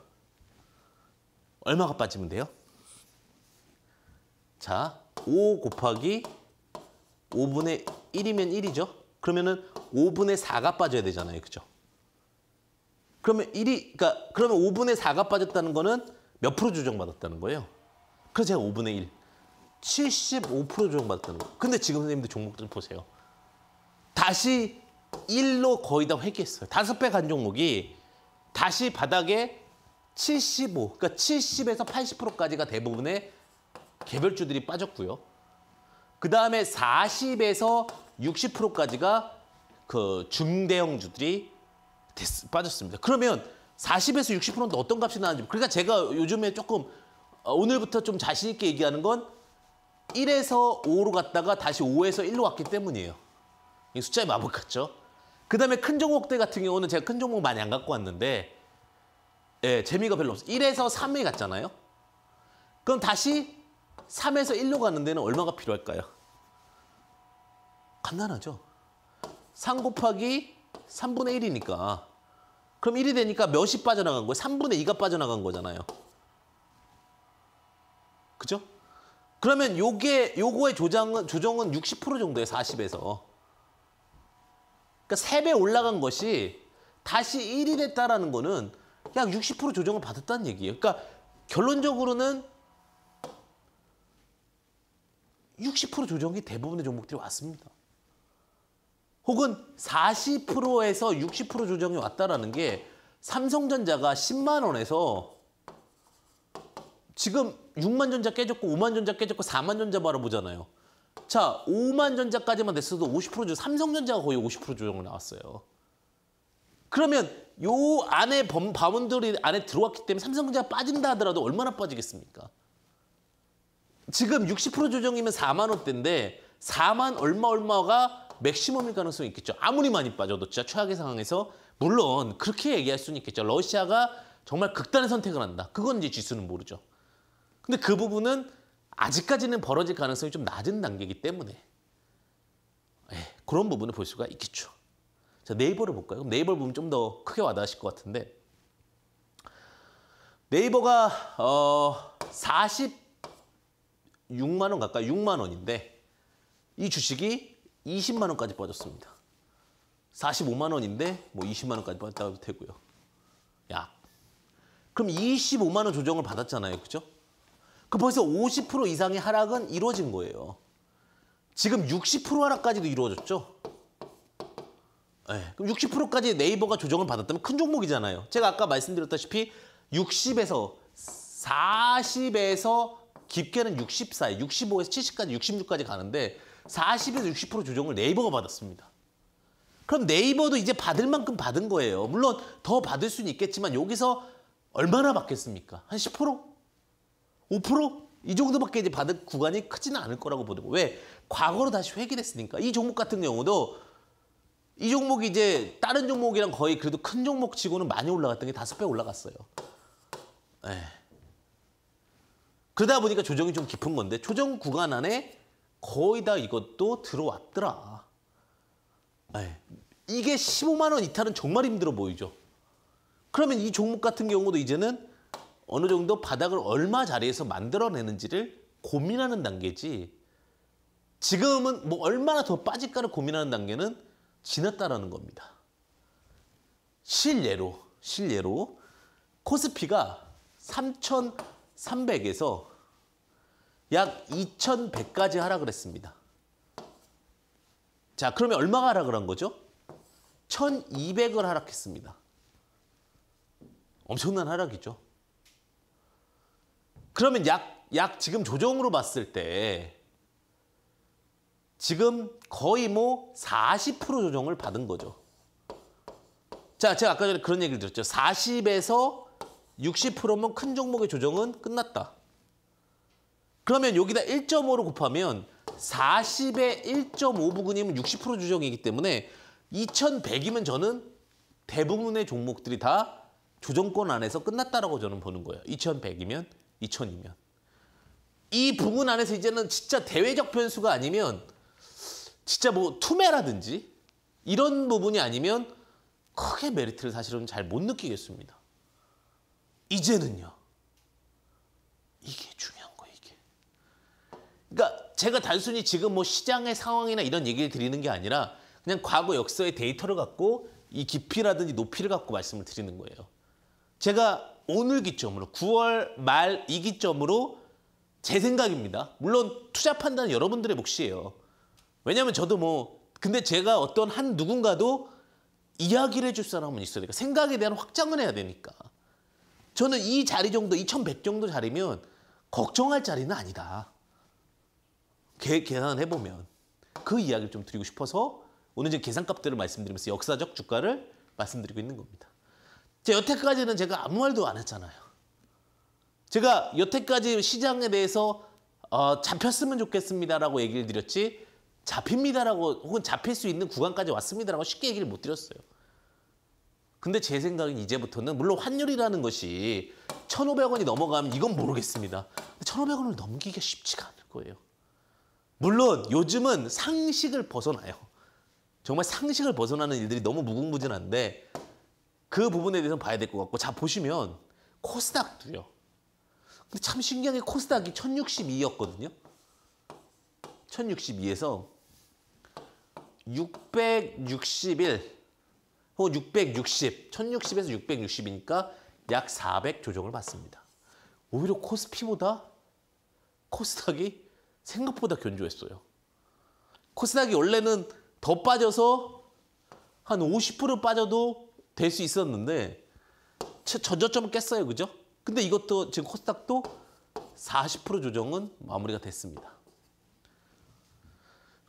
얼마가 빠지면 돼요? 자, 5 곱하기 5분의 1이면 1이죠. 그러면은 5분의 4가 빠져야 되잖아요. 그죠? 그러면 1이 그러니까 그러면 5분의 4가 빠졌다는 거는 몇 프로 조정받았다는 거예요? 그래서 제가 5분의 1. 75% 조정받았다는 거예요. 근데 지금 선생님들 종목들 보세요. 다시 1로 거의 다 회귀했어요. 다섯 배 간 종목이 다시 바닥에 75, 그러니까 70에서 80%까지가 대부분의 개별주들이 빠졌고요. 그 다음에 40에서 60%까지가 그 중대형주들이 빠졌습니다. 그러면 40에서 60%는 어떤 값이 나왔는지 그러니까 제가 요즘에 조금 어, 오늘부터 좀 자신 있게 얘기하는 건 1에서 5로 갔다가 다시 5에서 1로 갔기 때문이에요. 이 숫자의 마법 같죠? 그다음에 큰 종목대 같은 경우는 제가 큰 종목 많이 안 갖고 왔는데 예, 재미가 별로 없어요. 1에서 3에 갔잖아요. 그럼 다시 3에서 1로 가는 데는 얼마가 필요할까요? 간단하죠. 3 곱하기 3분의 1이니까 그럼 1이 되니까 몇이 빠져나간 거예요? 3분의 2가 빠져나간 거잖아요. 그죠? 그러면 요게 요거의 조정은 조정은 60% 정도에 40에서. 그러니까 3배 올라간 것이 다시 1이 됐다라는 거는 약 60% 조정을 받았다는 얘기예요. 그러니까 결론적으로는 60% 조정이 대부분의 종목들이 왔습니다. 혹은 40%에서 60% 조정이 왔다라는 게 삼성전자가 10만 원에서 지금 6만 전자 깨졌고 5만 전자 깨졌고 4만 전자 바라보잖아요. 자, 5만 전자까지만 됐어도 50% 조, 삼성전자가 거의 50% 조정을 나왔어요. 그러면 요 안에 범, 바운더리 안에 들어왔기 때문에 삼성전자가 빠진다 하더라도 얼마나 빠지겠습니까? 지금 60% 조정이면 4만 원대인데 4만 얼마 얼마가 맥시멈일 가능성이 있겠죠. 아무리 많이 빠져도 진짜 최악의 상황에서 물론 그렇게 얘기할 수는 있겠죠. 러시아가 정말 극단의 선택을 한다. 그건 이제 지수는 모르죠. 근데 그 부분은 아직까지는 벌어질 가능성이 좀 낮은 단계이기 때문에 예, 그런 부분을 볼 수가 있겠죠. 자, 네이버를 볼까요? 그럼 네이버 보면 좀 더 크게 와닿으실 것 같은데 네이버가 어 46만 원 가까이 6만 원인데 이 주식이 20만 원까지 빠졌습니다. 45만 원인데 뭐 20만 원까지 빠졌다고 해도 되고요. 야, 그럼 25만 원 조정을 받았잖아요, 그죠? 그 벌써 50% 이상의 하락은 이루어진 거예요. 지금 60% 하락까지도 이루어졌죠. 네, 그럼 60%까지 네이버가 조정을 받았다면 큰 종목이잖아요. 제가 아까 말씀드렸다시피 60에서 40에서 깊게는 6 4사 65에서 70까지, 66까지 가는데 40에서 60% 조정을 네이버가 받았습니다. 그럼 네이버도 이제 받을 만큼 받은 거예요. 물론 더 받을 수는 있겠지만 여기서 얼마나 받겠습니까? 한 10%? 5%? 이 정도밖에 이제 받을 구간이 크지는 않을 거라고 보더라고. 왜? 과거로 다시 회귀했으니까. 이 종목 같은 경우도 이 종목이 이제 다른 종목이랑 거의 그래도 큰 종목 치고는 많이 올라갔던 게 다섯 배 올라갔어요. 에. 예. 그러다 보니까 조정이 좀 깊은 건데 조정 구간 안에 거의 다 이것도 들어왔더라. 에. 예. 이게 15만 원 이탈은 정말 힘들어 보이죠. 그러면 이 종목 같은 경우도 이제는 어느 정도 바닥을 얼마 자리에서 만들어내는지를 고민하는 단계지 지금은 뭐 얼마나 더 빠질까를 고민하는 단계는 지났다라는 겁니다. 실례로 실례로 코스피가 3,300에서 약 2,100까지 하락을 했습니다. 자, 그러면 얼마가 하락을 한 거죠? 1,200을 하락했습니다. 엄청난 하락이죠. 그러면 약, 약 지금 조정으로 봤을 때 지금 거의 뭐 40% 조정을 받은 거죠. 자, 제가 아까 전에 그런 얘기를 들었죠. 40에서 60%면 큰 종목의 조정은 끝났다. 그러면 여기다 1.5로 곱하면 40에 1.5 부근이면 60% 조정이기 때문에 2100이면 저는 대부분의 종목들이 다 조정권 안에서 끝났다라고 저는 보는 거예요. 2100이면 2002년. 이 부분 안에서 이제는 진짜 대외적 변수가 아니면 진짜 뭐 투매라든지 이런 부분이 아니면 크게 메리트를 사실은 잘 못 느끼겠습니다. 이제는요. 이게 중요한 거예요, 이게. 그러니까 제가 단순히 지금 뭐 시장의 상황이나 이런 얘기를 드리는 게 아니라 그냥 과거 역사의 데이터를 갖고 이 깊이라든지 높이를 갖고 말씀을 드리는 거예요. 제가 오늘 기점으로 9월 말 이 기점으로 제 생각입니다. 물론 투자 판단은 여러분들의 몫이에요. 왜냐하면 저도 뭐 근데 제가 어떤 한 누군가도 이야기를 해줄 사람은 있어야 되니까 생각에 대한 확장을 해야 되니까 저는 이 자리 정도 2100 정도 자리면 걱정할 자리는 아니다. 계, 계산을 해보면 그 이야기를 좀 드리고 싶어서 오늘 계산값들을 말씀드리면서 역사적 주가를 말씀드리고 있는 겁니다. 여태까지는 제가 아무 말도 안 했잖아요. 제가 여태까지 시장에 대해서 어, 잡혔으면 좋겠습니다라고 얘기를 드렸지 잡힙니다라고 혹은 잡힐 수 있는 구간까지 왔습니다라고 쉽게 얘기를 못 드렸어요. 근데 제 생각엔 이제부터는 물론 환율이라는 것이 천오백 원이 넘어가면 이건 모르겠습니다. 천오백 원을 넘기기가 쉽지가 않을 거예요. 물론 요즘은 상식을 벗어나요. 정말 상식을 벗어나는 일들이 너무 무궁무진한데 그 부분에 대해서 봐야 될 것 같고 자 보시면 코스닥도요. 근데 참 신기한 게 코스닥이 1062였거든요. 1062에서 661 혹은 660, 1060에서 660이니까 약 400 조정을 받습니다. 오히려 코스피보다 코스닥이 생각보다 견조했어요. 코스닥이 원래는 더 빠져서 한 50% 빠져도 될수 있었는데 저저점은 깼어요. 그죠? 근데 이것도 지금 코스닥도 40% 조정은 마무리가 됐습니다.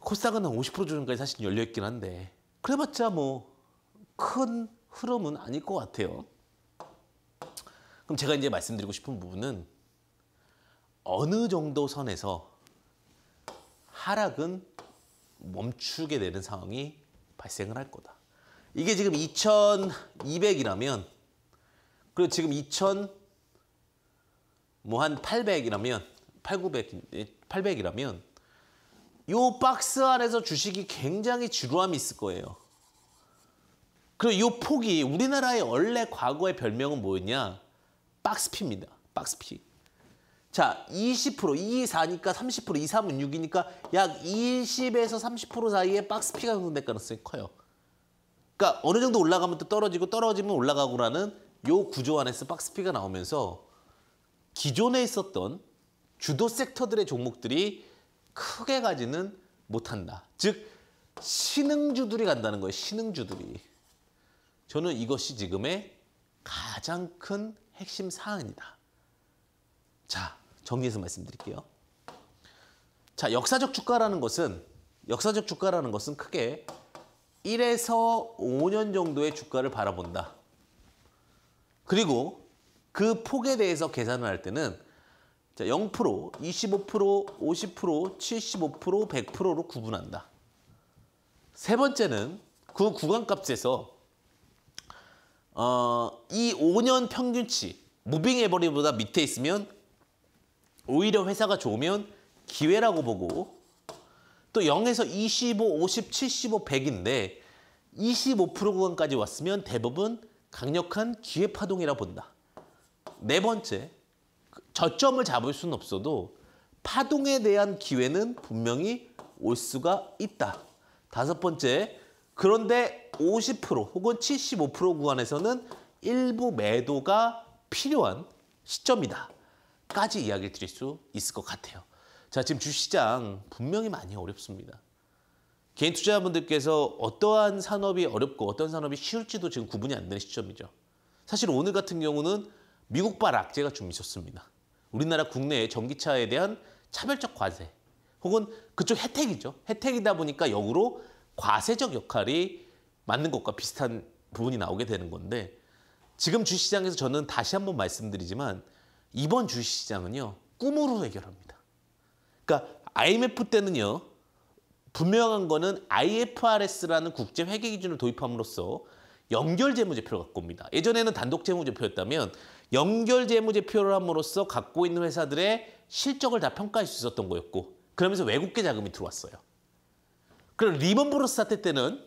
코스닥은 한50% 조정까지 사실 열려있긴 한데 그래봤자 뭐 큰 흐름은 아닐 것 같아요. 그럼 제가 이제 말씀드리고 싶은 부분은 어느 정도 선에서 하락은 멈추게 되는 상황이 발생을 할 거다. 이게 지금 2200이라면 그리고 지금 2000뭐 한 800이라면 8900 800이라면 요 박스 안에서 주식이 굉장히 지루함이 있을 거예요. 그리고 요 폭이 우리나라의 원래 과거의 별명은 뭐였냐? 박스피입니다. 박스피. 자, 20%, 2, 4니까 30%, 2, 3은 6이니까 약 20에서 30% 사이에 박스피가 형성될 가능성이 커요. 그러니까 어느 정도 올라가면 또 떨어지고 떨어지면 올라가고라는 요 구조 안에서 박스피가 나오면서 기존에 있었던 주도 섹터들의 종목들이 크게 가지는 못한다. 즉 신흥주들이 간다는 거예요. 신흥주들이. 저는 이것이 지금의 가장 큰 핵심 사항입니다 자, 정리해서 말씀드릴게요. 자, 역사적 주가라는 것은 역사적 주가라는 것은 크게 1에서 5년 정도의 주가를 바라본다. 그리고 그 폭에 대해서 계산을 할 때는 자, 0%, 25%, 50%, 75%, 100%로 구분한다. 세 번째는 그 구간값에서 어, 이 5년 평균치 무빙 에버리보다 밑에 있으면 오히려 회사가 좋으면 기회라고 보고 또 0에서 25, 50, 75, 100인데 25% 구간까지 왔으면 대부분 강력한 기회파동이라 본다. 네 번째, 저점을 잡을 수는 없어도 파동에 대한 기회는 분명히 올 수가 있다. 다섯 번째, 그런데 50% 혹은 75% 구간에서는 일부 매도가 필요한 시점이다. 까지 이야기를 드릴 수 있을 것 같아요. 자, 지금 주시장 분명히 많이 어렵습니다. 개인 투자자분들께서 어떠한 산업이 어렵고 어떤 산업이 쉬울지도 지금 구분이 안 되는 시점이죠. 사실 오늘 같은 경우는 미국발 악재가 좀 있었습니다. 우리나라 국내의 전기차에 대한 차별적 과세 혹은 그쪽 혜택이죠. 혜택이다 보니까 역으로 과세적 역할이 맞는 것과 비슷한 부분이 나오게 되는 건데 지금 주시장에서 저는 다시 한번 말씀드리지만 이번 주시장은요 꿈으로 해결합니다. 그러니까 IMF 때는요. 분명한 거는 IFRS라는 국제 회계 기준을 도입함으로써 연결 재무제표를 갖고 옵니다. 예전에는 단독 재무제표였다면 연결 재무제표를 함으로써 갖고 있는 회사들의 실적을 다 평가할 수 있었던 거였고 그러면서 외국계 자금이 들어왔어요. 그럼 리먼 브로스 사태 때는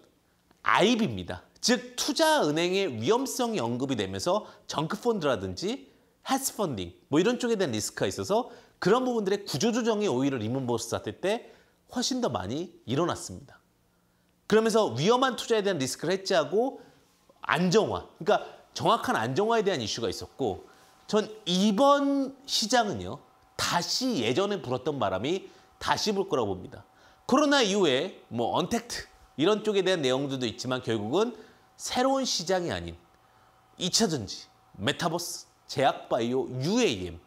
IB입니다. 즉 투자 은행의 위험성이 언급이 되면서 정크 펀드라든지 헤스 펀딩 뭐 이런 쪽에 대한 리스크가 있어서 그런 부분들의 구조조정이 오히려 리몬버스 사태 때 훨씬 더 많이 일어났습니다. 그러면서 위험한 투자에 대한 리스크를 해지하고 안정화, 그러니까 정확한 안정화에 대한 이슈가 있었고 전 이번 시장은요. 다시 예전에 불었던 바람이 다시 불 거라고 봅니다. 코로나 이후에 뭐 언택트 이런 쪽에 대한 내용들도 있지만 결국은 새로운 시장이 아닌 2차전지, 메타버스, 제약바이오, UAM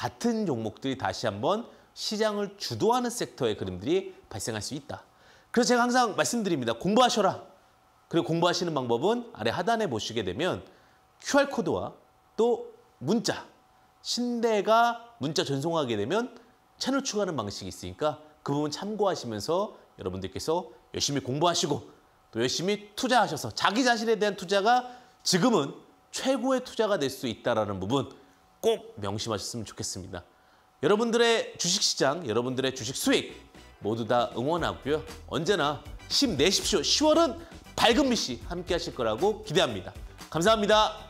같은 종목들이 다시 한번 시장을 주도하는 섹터의 그림들이 발생할 수 있다. 그래서 제가 항상 말씀드립니다. 공부하셔라. 그리고 공부하시는 방법은 아래 하단에 보시게 되면 QR코드와 또 문자, 신대가 문자 전송하게 되면 채널 추가하는 방식이 있으니까 그 부분 참고하시면서 여러분들께서 열심히 공부하시고 또 열심히 투자하셔서 자기 자신에 대한 투자가 지금은 최고의 투자가 될 수 있다는 라 부분 꼭 명심하셨으면 좋겠습니다. 여러분들의 주식시장, 여러분들의 주식 수익 모두 다 응원하고요. 언제나 힘내십시오. 10월은 밝은 미씨 함께 하실 거라고 기대합니다. 감사합니다.